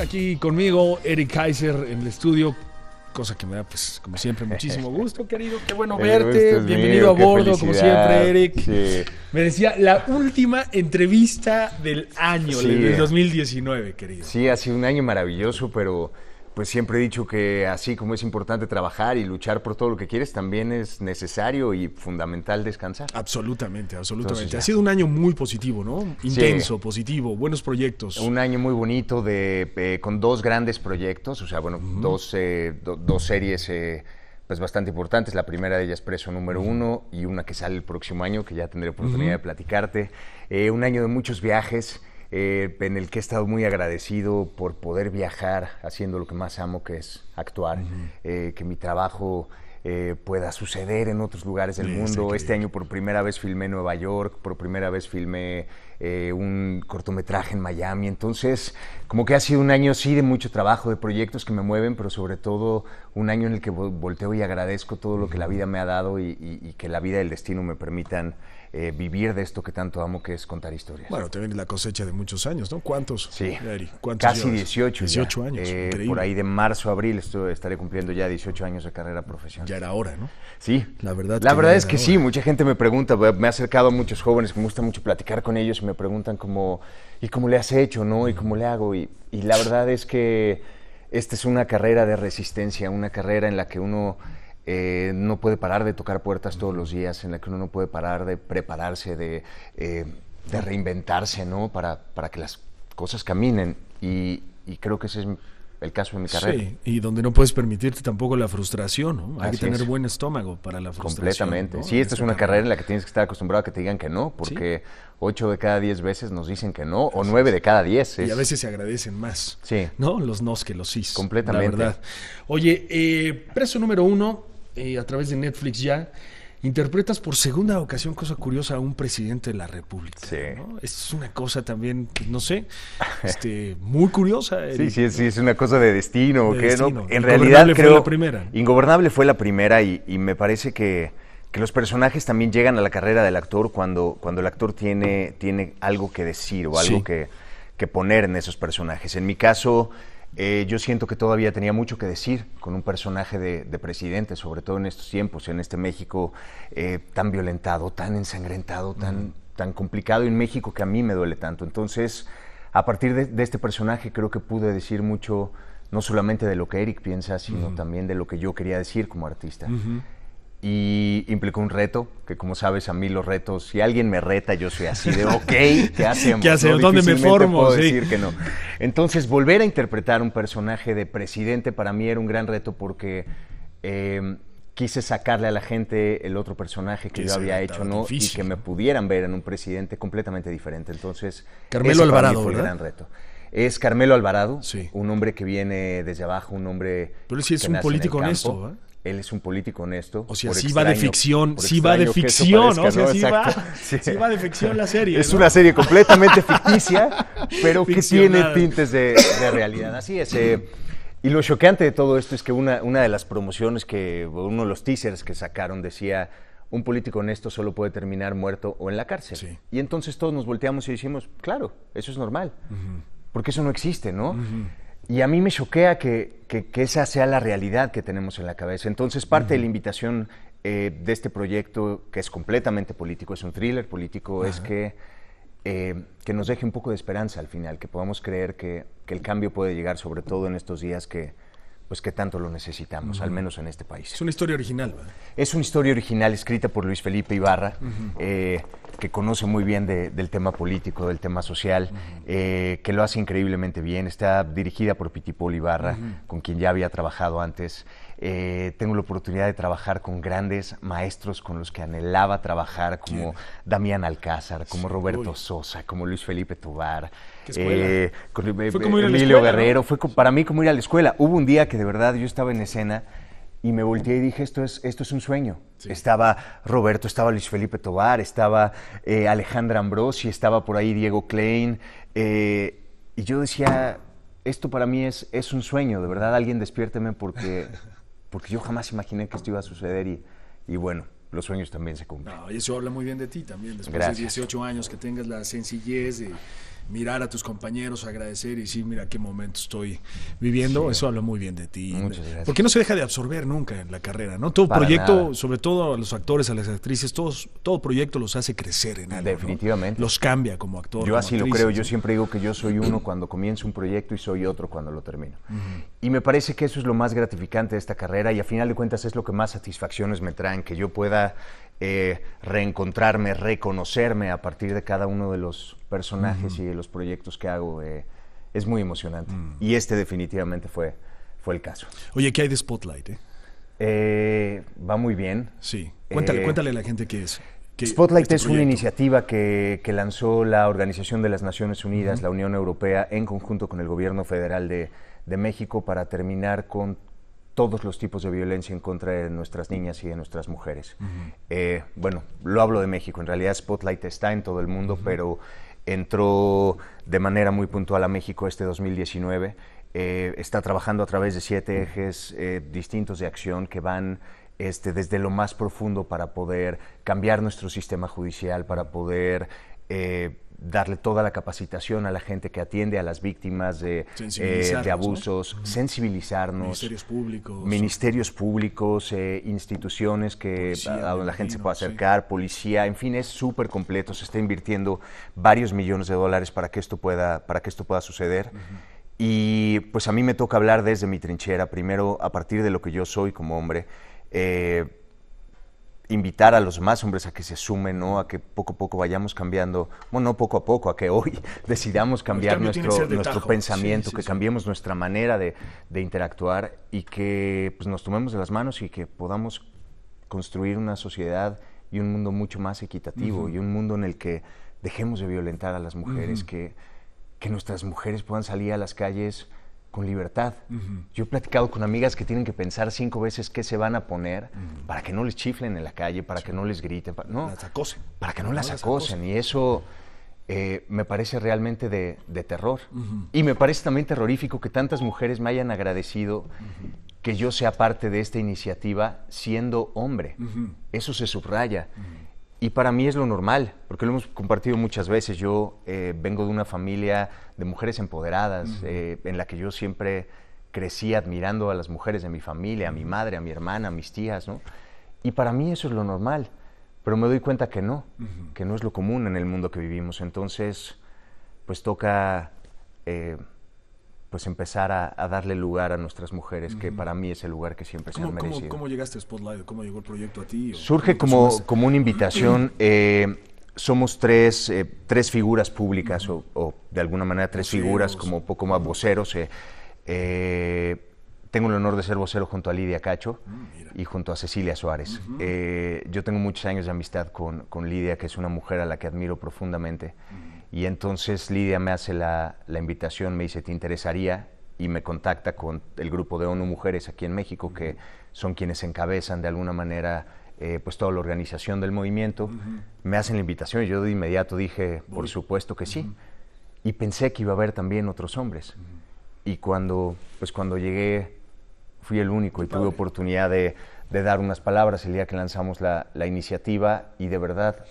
aquí conmigo Eric Kaiser en el estudio, cosa que me da, pues, como siempre, muchísimo gusto, querido. Qué bueno verte. Bienvenido a bordo, como siempre, Eric. Me decía, la última entrevista del año, del 2019, querido. Sí, ha sido un año maravilloso, pero pues siempre he dicho que así como es importante trabajar y luchar por todo lo que quieres, también es necesario y fundamental descansar. Absolutamente, absolutamente. ha sido un año muy positivo, ¿no? Intenso, positivo, buenos proyectos. Un año muy bonito de, eh, con dos grandes proyectos, o sea, bueno, dos, eh, dos series eh, pues bastante importantes. La primera de ellas, Preso número uno, y una que sale el próximo año, que ya tendré oportunidad de platicarte. un año de muchos viajes. Eh, en el que he estado muy agradecido por poder viajar haciendo lo que más amo, que es actuar, eh, que mi trabajo eh, pueda suceder en otros lugares del mundo. Este año por primera vez filmé Nueva York, por primera vez filmé un cortometraje en Miami. Entonces, como que ha sido un año sí de mucho trabajo, de proyectos que me mueven, pero sobre todo un año en el que volteo y agradezco todo lo que la vida me ha dado y, y que la vida y el destino me permitan eh, vivir de esto que tanto amo, que es contar historias. Bueno, te la cosecha de muchos años, ¿no? ¿Cuántos? Sí, casi 18. 18 años. Eh, por ahí de marzo a abril estaré cumpliendo ya 18 años de carrera profesional. Ya era hora, ¿no? Sí. La verdad, la verdad es que sí, mucha gente me pregunta, me ha acercado a muchos jóvenes, me gusta mucho platicar con ellos y me preguntan cómo, ¿y cómo le has hecho, no? ¿Y cómo le hago? y la verdad es que esta es una carrera de resistencia, una carrera en la que uno... Eh, no puede parar de tocar puertas todos los días, en la que uno no puede parar de prepararse, de, eh, reinventarse, ¿no? Para, para que las cosas caminen. Y, creo que ese es el caso de mi carrera. Sí, y donde no puedes permitirte tampoco la frustración, ¿no? Hay que tener buen estómago para la frustración. Completamente. Sí, esta, es este una carrera. en la que tienes que estar acostumbrado a que te digan que no, porque ocho de cada diez veces nos dicen que no, o nueve de cada diez. Y a veces se agradecen más. Sí. ¿No? Los nos que los sí. Completamente. La verdad. Oye, eh, preso número uno, eh, a través de Netflix ya, interpretas por segunda ocasión, cosa curiosa, a un presidente de la República. Sí. Es una cosa también, pues, no sé, este, muy curiosa. sí, sí, sí, es una cosa de destino o qué, ¿no? En realidad creo... Fue la primera. Ingobernable fue la primera y, me parece que, los personajes también llegan a la carrera del actor cuando, cuando el actor tiene, tiene algo que decir o algo que, que poner en esos personajes. En mi caso... Eh, yo siento que todavía tenía mucho que decir con un personaje de, presidente, sobre todo en estos tiempos, en este México eh, tan violentado, tan ensangrentado, tan, complicado, y en México que a mí me duele tanto. Entonces, a partir de, este personaje creo que pude decir mucho, no solamente de lo que Eric piensa, sino también de lo que yo quería decir como artista y implicó un reto, que como sabes, a mí los retos, si alguien me reta, yo soy así de, ok, ¿qué hacemos? ¿Qué ¿Dónde me formo? Puedo decir que no. Entonces, volver a interpretar un personaje de presidente para mí era un gran reto porque eh, quise sacarle a la gente el otro personaje que, yo había hecho, ¿no? Y que me pudieran ver en un presidente completamente diferente. Entonces, Carmelo Alvarado, fue gran reto. Es Carmelo Alvarado, un hombre que viene desde abajo, un hombre. Pero si es un político honesto, ¿eh? él es un político honesto. O sea, sí va de ficción, sí va de ficción, ¿no? O sea, Sí, va, de ficción la serie. Es una serie completamente ficticia, pero que tiene tintes de, realidad. Así es. Eh, y lo choqueante de todo esto es que una, una de las promociones que, uno de los teasers que sacaron decía, un político honesto solo puede terminar muerto o en la cárcel. Y entonces todos nos volteamos y decimos, claro, eso es normal, porque eso no existe, ¿no? Y a mí me choquea que, esa sea la realidad que tenemos en la cabeza. Entonces, parte de la invitación eh, de este proyecto, que es completamente político, es un thriller político, es que, eh, que nos deje un poco de esperanza al final, que podamos creer que, el cambio puede llegar, sobre todo en estos días que, pues que tanto lo necesitamos, al menos en este país. Es una historia original, ¿verdad? Es una historia original escrita por Luis Felipe Ibarra que conoce muy bien del tema político, del tema social, eh, que lo hace increíblemente bien. Está dirigida por Piti Ibarra, con quien ya había trabajado antes. Eh, tengo la oportunidad de trabajar con grandes maestros con los que anhelaba trabajar, como Damián Alcázar, como Roberto Sosa, como Luis Felipe tubar eh, con, eh, Emilio Guerrero. Fue para mí como ir a la escuela. Hubo un día que de verdad yo estaba en escena y me volteé y dije, esto es, esto es un sueño. Estaba Roberto, estaba Luis Felipe Tobar, estaba eh, Alejandra Ambrosi, estaba por ahí Diego Klein. Eh, y yo decía, esto para mí es, es un sueño, de verdad, alguien despiérteme porque, porque yo jamás imaginé que esto iba a suceder. Y, bueno, los sueños también se cumplen. y eso habla muy bien de ti también, después de 18 años que tengas la sencillez de mirar a tus compañeros, agradecer y decir, mira qué momento estoy viviendo, eso habla muy bien de ti. Muchas gracias. Porque no se deja de absorber nunca en la carrera, ¿no? Todo proyecto, sobre todo a los actores, a las actrices, todos, todo proyecto los hace crecer en algo. Definitivamente. Los cambia como actor. Yo así lo creo, yo siempre digo que yo soy uno cuando comienzo un proyecto y soy otro cuando lo termino. Y me parece que eso es lo más gratificante de esta carrera y a final de cuentas es lo que más satisfacciones me traen, que yo pueda eh, reencontrarme, reconocerme a partir de cada uno de los personajes y de los proyectos que hago. Eh, es muy emocionante. Mm. Y este definitivamente fue, fue el caso. Oye, ¿qué hay de Spotlight? Eh? va muy bien. Sí. Cuéntale, a la gente qué es. Spotlight este es una iniciativa que, lanzó la Organización de las Naciones Unidas, la Unión Europea, en conjunto con el gobierno federal de México para terminar con todos los tipos de violencia en contra de nuestras niñas y de nuestras mujeres. Eh, bueno, lo hablo de México, en realidad Spotlight está en todo el mundo, pero entró de manera muy puntual a México este 2019. Eh, está trabajando a través de siete ejes eh, distintos de acción que van este, desde lo más profundo para poder cambiar nuestro sistema judicial, para poder darle toda la capacitación a la gente que atiende a las víctimas de, eh, abusos, sensibilizarnos. Ministerios públicos. Ministerios públicos, eh, instituciones que, donde la gente se pueda acercar, policía, en fin, es súper completo. Se está invirtiendo varios millones de dólares para que esto pueda, para que esto pueda suceder. Y pues a mí me toca hablar desde mi trinchera, primero a partir de lo que yo soy como hombre. Eh, invitar a los más hombres a que se sumen, ¿no? A que poco a poco vayamos cambiando, bueno, poco a poco, a que hoy decidamos cambiar nuestro, nuestro pensamiento, que cambiemos nuestra manera de, interactuar y que pues, nos tomemos de las manos y que podamos construir una sociedad y un mundo mucho más equitativo y un mundo en el que dejemos de violentar a las mujeres, que, que nuestras mujeres puedan salir a las calles con libertad. Yo he platicado con amigas que tienen que pensar cinco veces qué se van a poner para que no les chiflen en la calle, para que no les griten, para, no, para que no, las, acosen. Y eso eh, me parece realmente de, terror. Y me parece también terrorífico que tantas mujeres me hayan agradecido que yo sea parte de esta iniciativa siendo hombre. Eso se subraya. Y para mí es lo normal, porque lo hemos compartido muchas veces. Yo eh, vengo de una familia de mujeres empoderadas, eh, en la que yo siempre crecí admirando a las mujeres de mi familia, a mi madre, a mi hermana, a mis tías, ¿no? Y para mí eso es lo normal, pero me doy cuenta que no, que no es lo común en el mundo que vivimos. Entonces, pues toca eh, pues empezar a, darle lugar a nuestras mujeres, que para mí es el lugar que siempre se han merecido. ¿cómo, llegaste a Spotlight? ¿Cómo llegó el proyecto a ti? Surge como, como una invitación. Eh, somos tres, eh, tres figuras públicas, o, de alguna manera tres figuras como poco más voceros. Eh, tengo el honor de ser vocero junto a Lidia Cacho mm, y junto a Cecilia Suárez. yo tengo muchos años de amistad con, con, Lidia, que es una mujer a la que admiro profundamente. Y entonces Lidia me hace la, invitación, me dice, ¿te interesaría? Y me contacta con el grupo de ONU Mujeres aquí en México, que son quienes encabezan de alguna manera eh, pues toda la organización del movimiento. Me hacen la invitación y yo de inmediato dije, por supuesto que sí. Y pensé que iba a haber también otros hombres. Y cuando, pues cuando llegué, fui el único y tuve oportunidad de, de, dar unas palabras el día que lanzamos la, la iniciativa y de verdad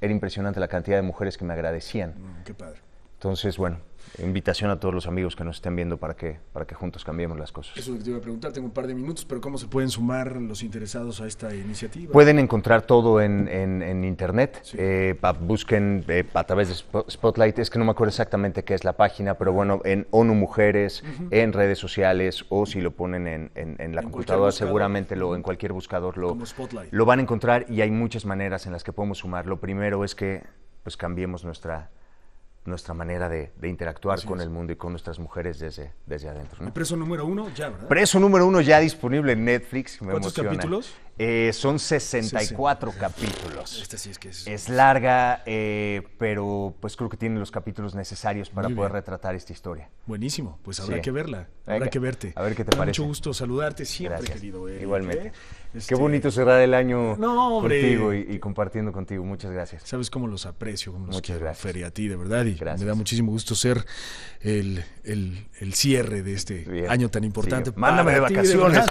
era impresionante la cantidad de mujeres que me agradecían. Mm, qué padre. Entonces, bueno, invitación a todos los amigos que nos estén viendo para que, para que juntos cambiemos las cosas. Eso te iba a preguntar, tengo un par de minutos, pero ¿cómo se pueden sumar los interesados a esta iniciativa? Pueden encontrar todo en, en, en internet, eh, busquen eh, a través de Spotlight, es que no me acuerdo exactamente qué es la página, pero bueno, en ONU Mujeres, en redes sociales o si lo ponen en, en la computadora, seguramente lo, en cualquier buscador lo, lo van a encontrar y hay muchas maneras en las que podemos sumar. Lo primero es que pues cambiemos nuestra nuestra manera de, interactuar con el mundo y con nuestras mujeres desde, desde adentro. preso número uno ya, Preso número uno ya disponible en Netflix. ¿Cuántos capítulos? Eh, son 64 capítulos. Esta sí es, que es... es larga, eh, pero pues creo que tiene los capítulos necesarios para poder retratar esta historia. Buenísimo, pues habrá que verla, habrá que verte. A ver qué te parece. Mucho gusto saludarte siempre, querido. Igualmente. ¿eh? Qué este, bonito cerrar el año contigo y, compartiendo contigo. Muchas gracias. Sabes cómo los aprecio, cómo los Feria a ti, de verdad. Y me da muchísimo gusto ser el, cierre de este año tan importante. Mándame de vacaciones.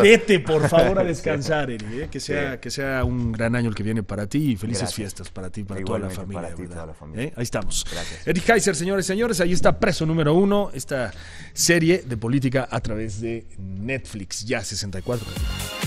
vete, por favor, a descansar. ¿eh? que, sea, que sea un gran año el que viene para ti y felices fiestas para ti, para toda la familia. Para ¿Eh? Ahí estamos. Gracias. Eric Kaiser, señores y señores, ahí está preso número uno, esta serie de política a través de Netflix, ya 64.